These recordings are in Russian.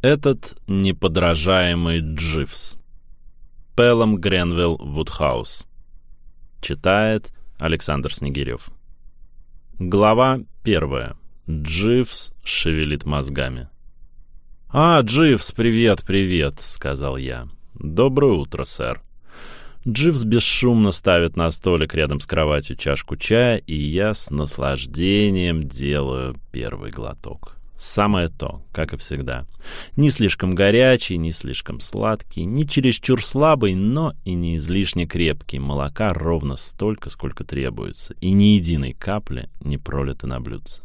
Этот неподражаемый Дживс. Пелом Гренвилл Вудхаус. Читает Александр Снегирев. Глава первая. Дживс шевелит мозгами. «А, Дживс, привет, привет», — сказал я. «Доброе утро, сэр». Дживс бесшумно ставит на столик рядом с кроватью чашку чая, и я с наслаждением делаю первый глоток. Самое то, как и всегда. Не слишком горячий, не слишком сладкий, не чересчур слабый, но и не излишне крепкий. Молока ровно столько, сколько требуется, и ни единой капли не пролито на блюдце.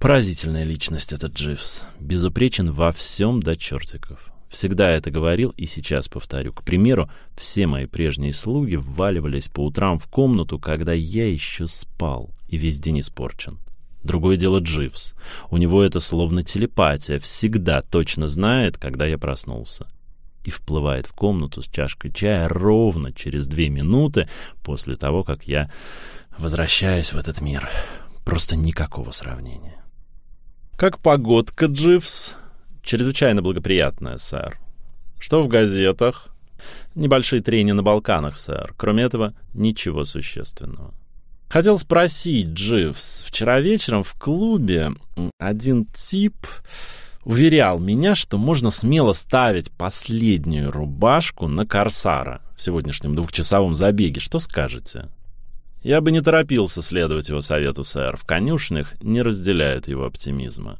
Поразительная личность этот Дживс. Безупречен во всем до чертиков. Всегда это говорил и сейчас повторю. К примеру, все мои прежние слуги вваливались по утрам в комнату, когда я еще спал и весь день испорчен. Другое дело Дживс. У него это словно телепатия, всегда точно знает, когда я проснулся. И вплывает в комнату с чашкой чая ровно через две минуты после того, как я возвращаюсь в этот мир. Просто никакого сравнения. Как погодка, Дживс? Чрезвычайно благоприятная, сэр. Что в газетах? Небольшие трения на Балканах, сэр. Кроме этого, ничего существенного. Хотел спросить, Дживс, вчера вечером в клубе один тип уверял меня, что можно смело ставить последнюю рубашку на Корсара в сегодняшнем двухчасовом забеге. Что скажете? Я бы не торопился следовать его совету, сэр. В конюшнях не разделяют его оптимизма.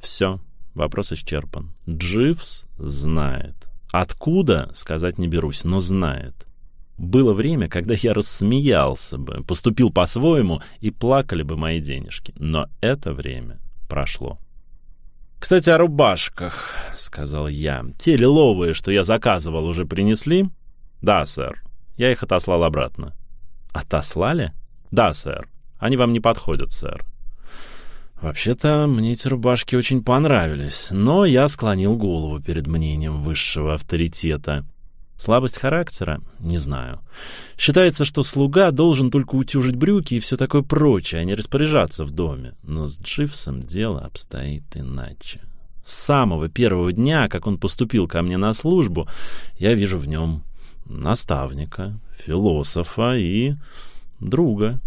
Все, вопрос исчерпан. Дживс знает. Откуда, сказать не берусь, но знает. Было время, когда я рассмеялся бы, поступил по-своему и плакали бы мои денежки. Но это время прошло. «Кстати, о рубашках», — сказал я. «Те лиловые, что я заказывал, уже принесли?» «Да, сэр. Я их отослал обратно». «Отослали?» «Да, сэр. Они вам не подходят, сэр». Вообще-то, мне эти рубашки очень понравились, но я склонил голову перед мнением высшего авторитета. Слабость характера? Не знаю. Считается, что слуга должен только утюжить брюки и все такое прочее, а не распоряжаться в доме. Но с Дживсом дело обстоит иначе. С самого первого дня, как он поступил ко мне на службу, я вижу в нем наставника, философа и друга.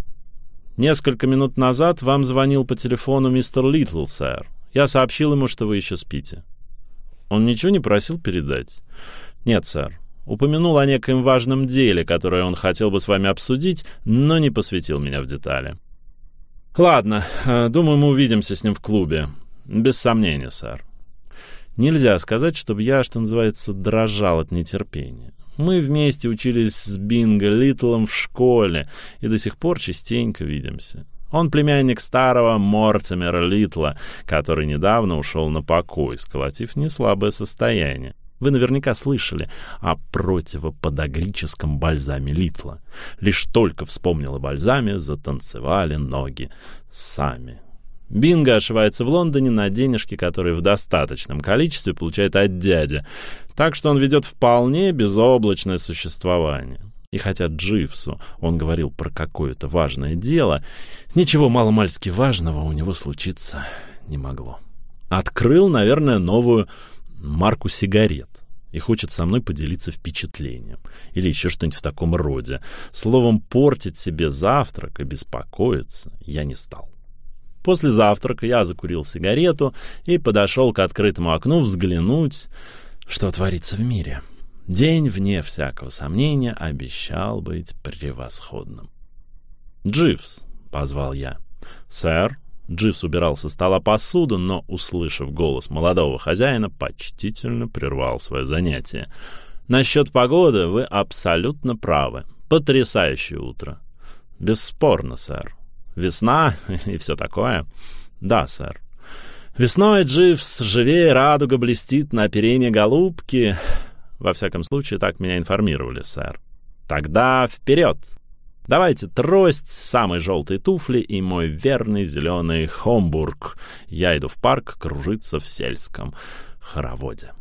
Несколько минут назад вам звонил по телефону мистер Литл, сэр. Я сообщил ему, что вы еще спите. Он ничего не просил передать? Нет, сэр упомянул о неком важном деле, которое он хотел бы с вами обсудить, но не посвятил меня в детали. «Ладно, э, думаю, мы увидимся с ним в клубе. Без сомнения, сэр». Нельзя сказать, чтобы я, что называется, дрожал от нетерпения. Мы вместе учились с Бинго Литлом в школе и до сих пор частенько видимся. Он племянник старого Мортимера Литла, который недавно ушел на покой, сколотив неслабое состояние. Вы наверняка слышали о противоподагрическом бальзаме Литла. Лишь только вспомнил о бальзаме, затанцевали ноги сами. Бинго ошивается в Лондоне на денежки, которые в достаточном количестве получает от дяди, так что он ведет вполне безоблачное существование. И хотя Дживсу он говорил про какое-то важное дело, ничего маломальски важного у него случиться не могло. Открыл, наверное, новую марку сигарет и хочет со мной поделиться впечатлением или еще что-нибудь в таком роде. Словом, портить себе завтрак и беспокоиться я не стал. После завтрака я закурил сигарету и подошел к открытому окну взглянуть, что творится в мире. День, вне всякого сомнения, обещал быть превосходным. «Дживс», — позвал я. «Сэр», Дживс убирал со стола посуду, но, услышав голос молодого хозяина, почтительно прервал свое занятие. «Насчет погоды вы абсолютно правы. Потрясающее утро». «Бесспорно, сэр. Весна и все такое». «Да, сэр». «Весной Дживс живее радуга блестит на оперение голубки». «Во всяком случае, так меня информировали, сэр». «Тогда вперед!» Давайте трость, самые желтые туфли и мой верный зеленый Хомбург. Я иду в парк кружиться в сельском хороводе.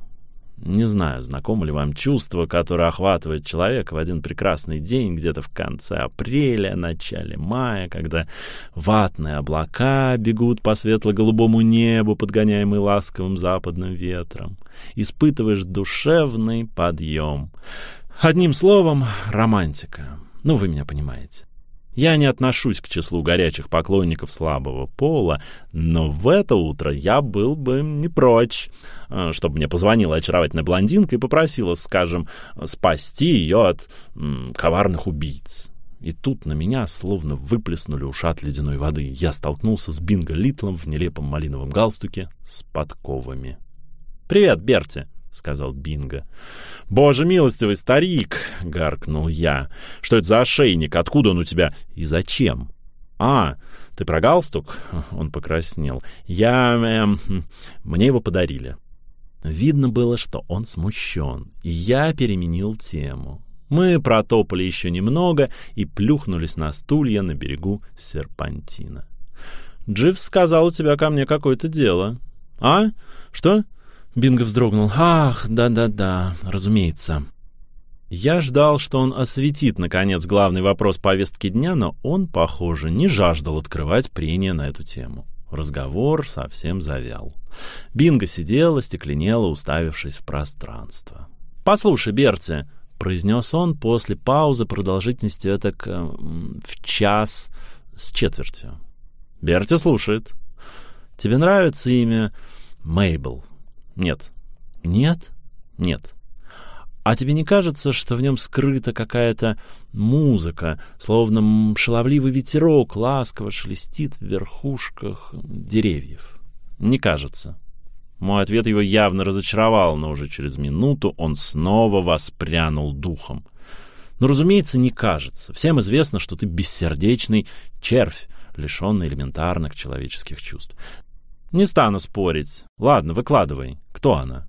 Не знаю, знакомо ли вам чувство, которое охватывает человека в один прекрасный день, где-то в конце апреля, начале мая, когда ватные облака бегут по светло-голубому небу, подгоняемые ласковым западным ветром. Испытываешь душевный подъем. Одним словом, романтика. Ну, вы меня понимаете. Я не отношусь к числу горячих поклонников слабого пола, но в это утро я был бы не прочь, а, чтобы мне позвонила очаровательная блондинка и попросила, скажем, спасти ее от коварных убийц. И тут на меня словно выплеснули ушат ледяной воды. Я столкнулся с Бинго Литлом в нелепом малиновом галстуке с подковами. «Привет, Берти!» сказал Бинго. «Боже милостивый старик!» — гаркнул я. «Что это за ошейник? Откуда он у тебя? И зачем?» «А, ты про галстук?» — он покраснел. «Я... Э, мне его подарили». Видно было, что он смущен, и я переменил тему. Мы протопали еще немного и плюхнулись на стулья на берегу серпантина. «Дживс сказал, у тебя ко мне какое-то дело». «А? Что? Бинго вздрогнул. «Ах, да-да-да, разумеется». Я ждал, что он осветит, наконец, главный вопрос повестки дня, но он, похоже, не жаждал открывать прения на эту тему. Разговор совсем завял. Бинго сидел, стекленела, уставившись в пространство. «Послушай, Берти», — произнес он после паузы продолжительностью так эм, в час с четвертью. «Берти слушает. Тебе нравится имя Мейбл?» Нет. Нет? Нет. А тебе не кажется, что в нем скрыта какая-то музыка, словно шаловливый ветерок ласково шелестит в верхушках деревьев? Не кажется. Мой ответ его явно разочаровал, но уже через минуту он снова воспрянул духом. Но, разумеется, не кажется. Всем известно, что ты бессердечный червь, лишенный элементарных человеческих чувств. «Не стану спорить. Ладно, выкладывай. Кто она?»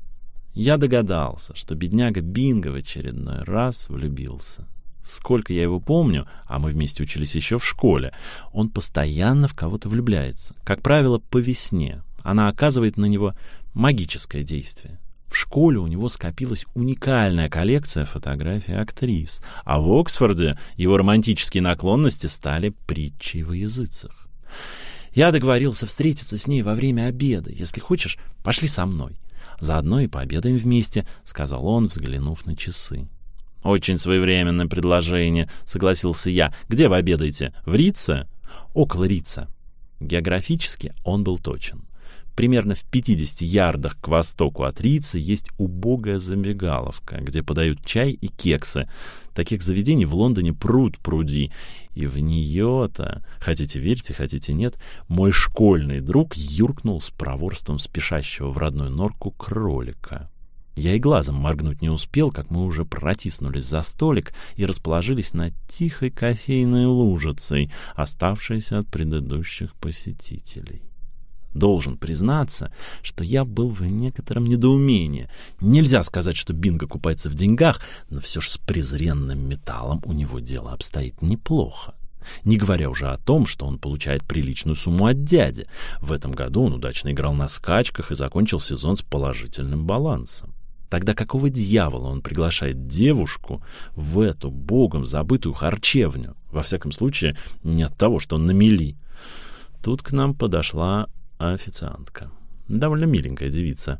Я догадался, что бедняга Бинго в очередной раз влюбился. Сколько я его помню, а мы вместе учились еще в школе, он постоянно в кого-то влюбляется. Как правило, по весне. Она оказывает на него магическое действие. В школе у него скопилась уникальная коллекция фотографий актрис, а в Оксфорде его романтические наклонности стали притчей во языцах. Я договорился встретиться с ней во время обеда. Если хочешь, пошли со мной. Заодно и пообедаем вместе, — сказал он, взглянув на часы. «Очень своевременное предложение», — согласился я. «Где вы обедаете? В Рице?» «Около Рица». Географически он был точен. Примерно в 50 ярдах к востоку от Рицы есть убогая забегаловка, где подают чай и кексы. Таких заведений в Лондоне пруд-пруди. И в нее-то, хотите верьте, хотите нет, мой школьный друг юркнул с проворством спешащего в родную норку кролика. Я и глазом моргнуть не успел, как мы уже протиснулись за столик и расположились над тихой кофейной лужицей, оставшейся от предыдущих посетителей. Должен признаться, что я был в некотором недоумении. Нельзя сказать, что Бинго купается в деньгах, но все же с презренным металлом у него дело обстоит неплохо. Не говоря уже о том, что он получает приличную сумму от дяди. В этом году он удачно играл на скачках и закончил сезон с положительным балансом. Тогда какого дьявола он приглашает девушку в эту богом забытую харчевню? Во всяком случае, не от того, что он на мели. Тут к нам подошла Официантка. Довольно миленькая девица.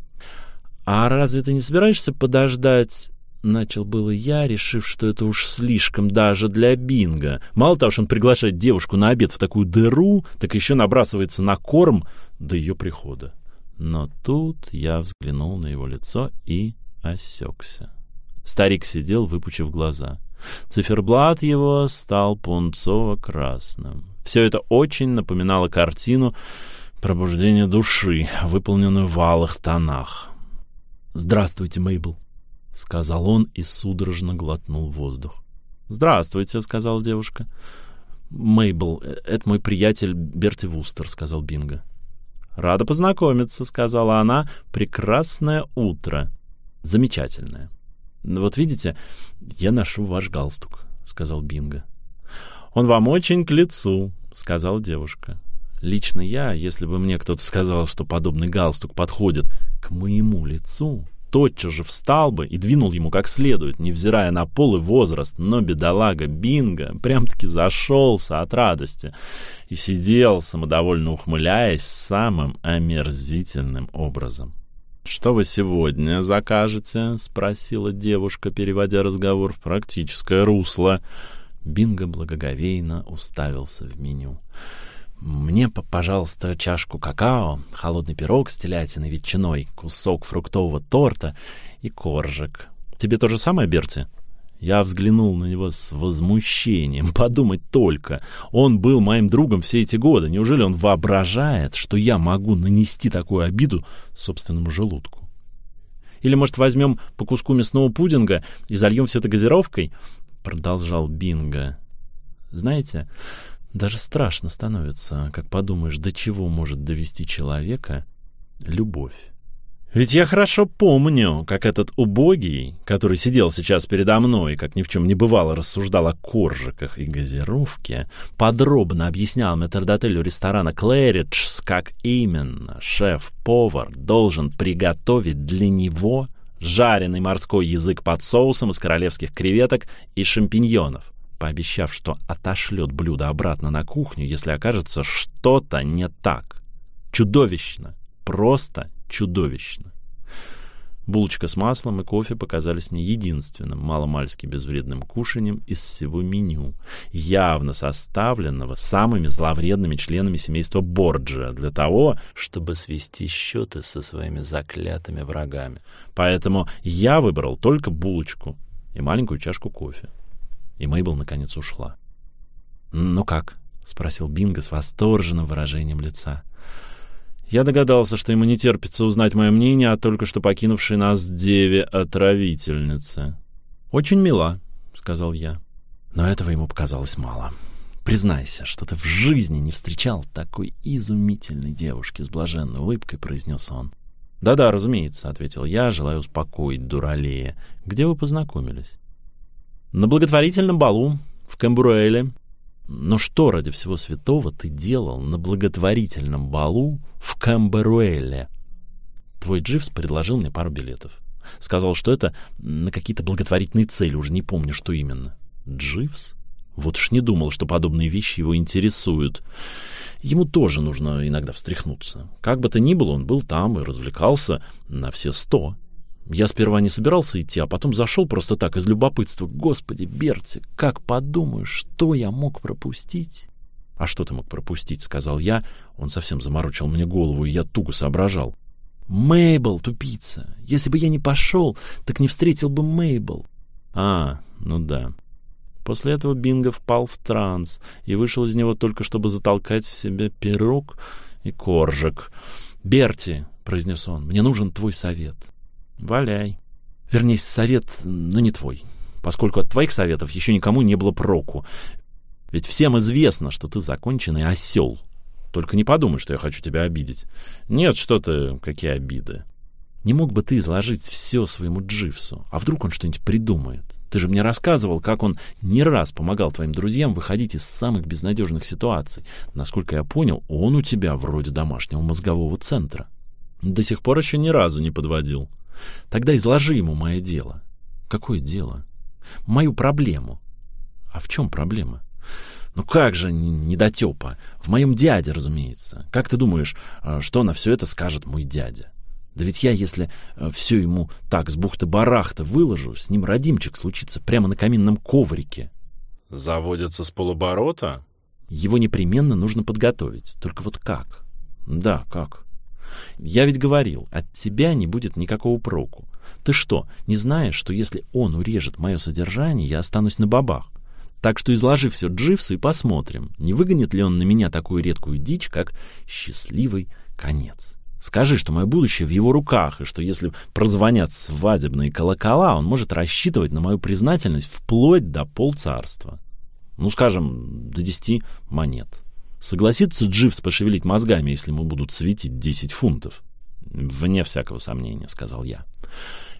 «А разве ты не собираешься подождать...» Начал было я, решив, что это уж слишком даже для Бинга. Мало того, что он приглашает девушку на обед в такую дыру, так еще набрасывается на корм до ее прихода. Но тут я взглянул на его лицо и осекся. Старик сидел, выпучив глаза. Циферблат его стал пунцово-красным. Все это очень напоминало картину Пробуждение души, выполненную в алых тонах. «Здравствуйте, Мейбл», — сказал он и судорожно глотнул воздух. «Здравствуйте», — сказала девушка. «Мейбл, э, это мой приятель Берти Вустер», — сказал Бинго. «Рада познакомиться», — сказала она. «Прекрасное утро. Замечательное». «Вот видите, я ношу ваш галстук», — сказал Бинго. «Он вам очень к лицу», — сказала девушка. Лично я, если бы мне кто-то сказал, что подобный галстук подходит к моему лицу, тотчас же встал бы и двинул ему как следует, невзирая на пол и возраст, но бедолага Бинго прям-таки зашелся от радости и сидел, самодовольно ухмыляясь, самым омерзительным образом. «Что вы сегодня закажете?» — спросила девушка, переводя разговор в практическое русло. Бинго благоговейно уставился в меню. «Бинго» Мне, пожалуйста, чашку какао, холодный пирог с телятиной, ветчиной, кусок фруктового торта и коржик. Тебе то же самое, Берти? Я взглянул на него с возмущением. Подумать только, он был моим другом все эти годы. Неужели он воображает, что я могу нанести такую обиду собственному желудку? Или, может, возьмем по куску мясного пудинга и зальем все это газировкой? Продолжал Бинго. Знаете, даже страшно становится, как подумаешь, до чего может довести человека любовь. Ведь я хорошо помню, как этот убогий, который сидел сейчас передо мной, как ни в чем не бывало рассуждал о коржиках и газировке, подробно объяснял метрдотелю ресторана «Клэридж», как именно шеф-повар должен приготовить для него жареный морской язык под соусом из королевских креветок и шампиньонов пообещав, что отошлет блюдо обратно на кухню, если окажется что-то не так. Чудовищно. Просто чудовищно. Булочка с маслом и кофе показались мне единственным маломальски безвредным кушанием из всего меню, явно составленного самыми зловредными членами семейства Борджа для того, чтобы свести счеты со своими заклятыми врагами. Поэтому я выбрал только булочку и маленькую чашку кофе и Мейбл наконец ушла. «Ну как?» — спросил Бинго с восторженным выражением лица. «Я догадался, что ему не терпится узнать мое мнение о только что покинувшей нас деве-отравительнице». «Очень мила», — сказал я. Но этого ему показалось мало. «Признайся, что ты в жизни не встречал такой изумительной девушки с блаженной улыбкой», — произнес он. «Да-да, разумеется», — ответил я, Желаю успокоить дуралея. «Где вы познакомились?» На благотворительном балу в Камбруэле. Но что, ради всего святого, ты делал на благотворительном балу в Камбруэле? Твой Дживс предложил мне пару билетов. Сказал, что это на какие-то благотворительные цели, уже не помню, что именно. Дживс? Вот уж не думал, что подобные вещи его интересуют. Ему тоже нужно иногда встряхнуться. Как бы то ни было, он был там и развлекался на все сто. — я сперва не собирался идти, а потом зашел просто так, из любопытства. Господи, Берти, как подумаешь, что я мог пропустить? А что ты мог пропустить, сказал я. Он совсем заморочил мне голову, и я туго соображал. Мейбл, тупица. Если бы я не пошел, так не встретил бы Мейбл. А, ну да. После этого Бинго впал в транс и вышел из него только чтобы затолкать в себя пирог и коржик. «Берти», — произнес он, — «мне нужен твой совет». Валяй. Вернее, совет, но не твой, поскольку от твоих советов еще никому не было проку. Ведь всем известно, что ты законченный осел. Только не подумай, что я хочу тебя обидеть. Нет, что ты, какие обиды. Не мог бы ты изложить все своему Дживсу? А вдруг он что-нибудь придумает? Ты же мне рассказывал, как он не раз помогал твоим друзьям выходить из самых безнадежных ситуаций. Насколько я понял, он у тебя вроде домашнего мозгового центра. До сих пор еще ни разу не подводил. Тогда изложи ему мое дело. Какое дело? Мою проблему. А в чем проблема? Ну как же недотепа? В моем дяде, разумеется. Как ты думаешь, э, что на все это скажет мой дядя? Да ведь я, если э, все ему так с бухты-барахта выложу, с ним родимчик случится прямо на каминном коврике. Заводится с полуборота? Его непременно нужно подготовить. Только вот как? Да, как? Я ведь говорил, от тебя не будет никакого проку. Ты что, не знаешь, что если он урежет мое содержание, я останусь на бабах? Так что изложи все Дживсу и посмотрим, не выгонит ли он на меня такую редкую дичь, как «счастливый конец». Скажи, что мое будущее в его руках, и что если прозвонят свадебные колокола, он может рассчитывать на мою признательность вплоть до полцарства. Ну, скажем, до десяти монет. Согласится Дживс пошевелить мозгами, если ему будут светить 10 фунтов? «Вне всякого сомнения», — сказал я.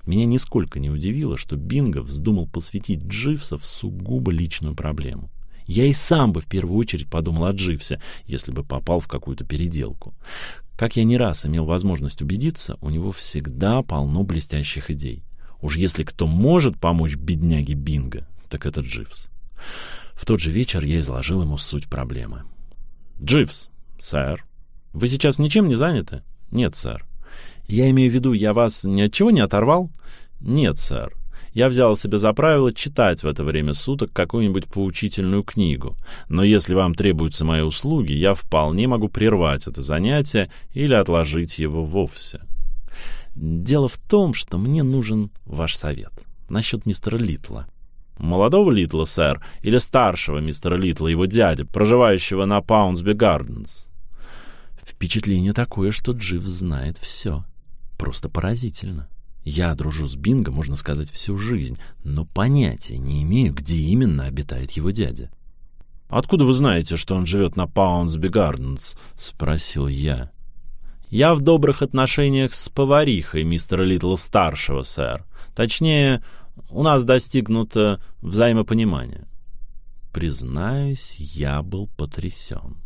Меня нисколько не удивило, что Бинго вздумал посвятить Дживса в сугубо личную проблему. Я и сам бы в первую очередь подумал о Дживсе, если бы попал в какую-то переделку. Как я не раз имел возможность убедиться, у него всегда полно блестящих идей. Уж если кто может помочь бедняге Бинго, так это Дживс. В тот же вечер я изложил ему суть проблемы. «Дживс, сэр, вы сейчас ничем не заняты?» «Нет, сэр». «Я имею в виду, я вас ни от чего не оторвал?» «Нет, сэр. Я взял себе за правило читать в это время суток какую-нибудь поучительную книгу, но если вам требуются мои услуги, я вполне могу прервать это занятие или отложить его вовсе». «Дело в том, что мне нужен ваш совет насчет мистера Литла». Молодого Литла, сэр, или старшего мистера Литла, его дяди, проживающего на Паунсби Гарденс? Впечатление такое, что Джив знает все. Просто поразительно. Я дружу с Бинго, можно сказать, всю жизнь, но понятия не имею, где именно обитает его дядя. «Откуда вы знаете, что он живет на Паунсби Гарденс?» — спросил я. «Я в добрых отношениях с поварихой мистера Литла-старшего, сэр. Точнее, у нас достигнуто взаимопонимание. Признаюсь, я был потрясен.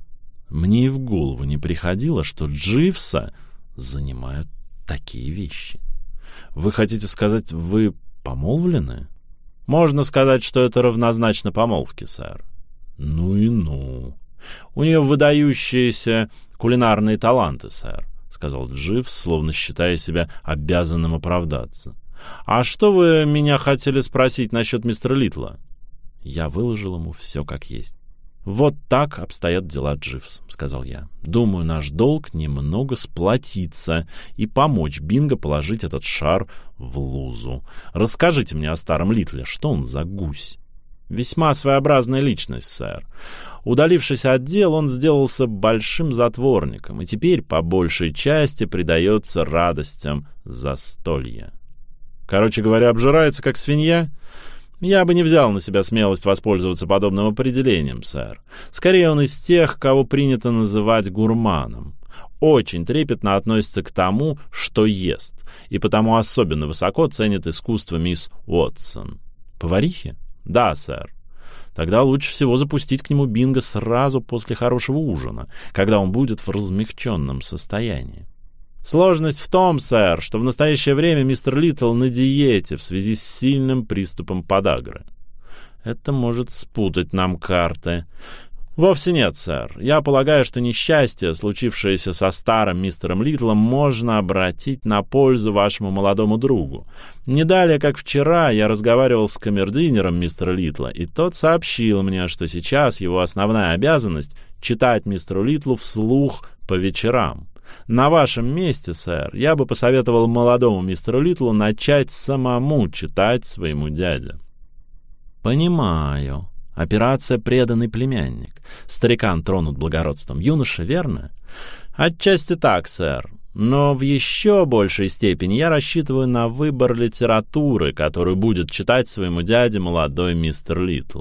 Мне и в голову не приходило, что Дживса занимают такие вещи. Вы хотите сказать, вы помолвлены? Можно сказать, что это равнозначно помолвке, сэр. Ну и ну. У нее выдающиеся кулинарные таланты, сэр, — сказал Дживс, словно считая себя обязанным оправдаться. «А что вы меня хотели спросить насчет мистера Литла?» Я выложил ему все как есть. «Вот так обстоят дела, Дживс», — сказал я. «Думаю, наш долг немного сплотиться и помочь Бинго положить этот шар в лузу. Расскажите мне о старом Литле, что он за гусь?» «Весьма своеобразная личность, сэр. Удалившись от дел, он сделался большим затворником и теперь по большей части предается радостям застолья». Короче говоря, обжирается, как свинья? Я бы не взял на себя смелость воспользоваться подобным определением, сэр. Скорее, он из тех, кого принято называть гурманом. Очень трепетно относится к тому, что ест, и потому особенно высоко ценит искусство мисс Уотсон. Поварихи? Да, сэр. Тогда лучше всего запустить к нему бинго сразу после хорошего ужина, когда он будет в размягченном состоянии. Сложность в том, сэр, что в настоящее время мистер Литтл на диете в связи с сильным приступом подагры. Это может спутать нам карты. Вовсе нет, сэр. Я полагаю, что несчастье, случившееся со старым мистером Литлом, можно обратить на пользу вашему молодому другу. Не далее, как вчера, я разговаривал с камердинером мистера Литла, и тот сообщил мне, что сейчас его основная обязанность — читать мистеру Литлу вслух по вечерам. На вашем месте, сэр, я бы посоветовал молодому мистеру Литлу начать самому читать своему дяде. Понимаю. Операция «Преданный племянник». Старикан тронут благородством юноши, верно? Отчасти так, сэр. Но в еще большей степени я рассчитываю на выбор литературы, которую будет читать своему дяде молодой мистер Литл.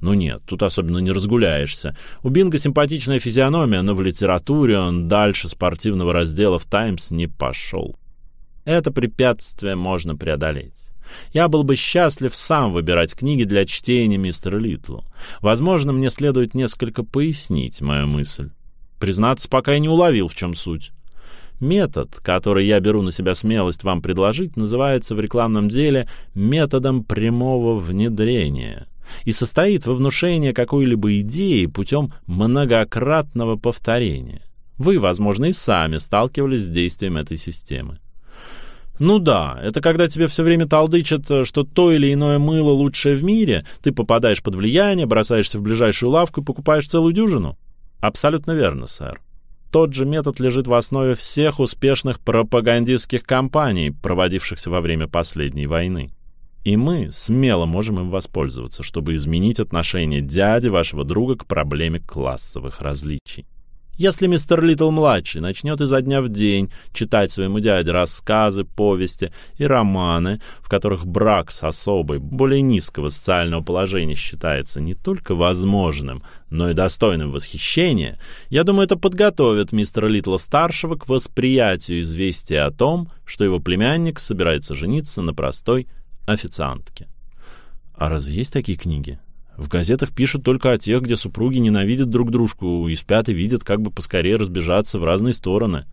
Ну нет, тут особенно не разгуляешься. У Бинга симпатичная физиономия, но в литературе он дальше спортивного раздела в «Таймс» не пошел. Это препятствие можно преодолеть. Я был бы счастлив сам выбирать книги для чтения мистера Литлу. Возможно, мне следует несколько пояснить мою мысль. Признаться, пока я не уловил, в чем суть. Метод, который я беру на себя смелость вам предложить, называется в рекламном деле методом прямого внедрения и состоит во внушении какой-либо идеи путем многократного повторения. Вы, возможно, и сами сталкивались с действием этой системы. Ну да, это когда тебе все время толдычат, э, что то или иное мыло лучшее в мире, ты попадаешь под влияние, бросаешься в ближайшую лавку и покупаешь целую дюжину. Абсолютно верно, сэр. Тот же метод лежит в основе всех успешных пропагандистских кампаний, проводившихся во время последней войны. И мы смело можем им воспользоваться, чтобы изменить отношение дяди вашего друга к проблеме классовых различий. Если мистер Литл-младший начнет изо дня в день читать своему дяде рассказы, повести и романы, в которых брак с особой, более низкого социального положения считается не только возможным, но и достойным восхищения, я думаю, это подготовит мистера Литла-старшего к восприятию известия о том, что его племянник собирается жениться на простой официантки. А разве есть такие книги? В газетах пишут только о тех, где супруги ненавидят друг дружку и спят и видят, как бы поскорее разбежаться в разные стороны.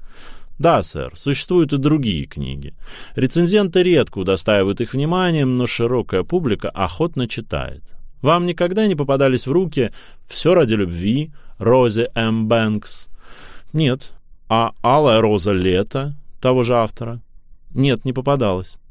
Да, сэр, существуют и другие книги. Рецензенты редко удостаивают их вниманием, но широкая публика охотно читает. Вам никогда не попадались в руки «Все ради любви», Рози М. Бэнкс»? Нет. А «Алая роза лета» того же автора? Нет, не попадалось.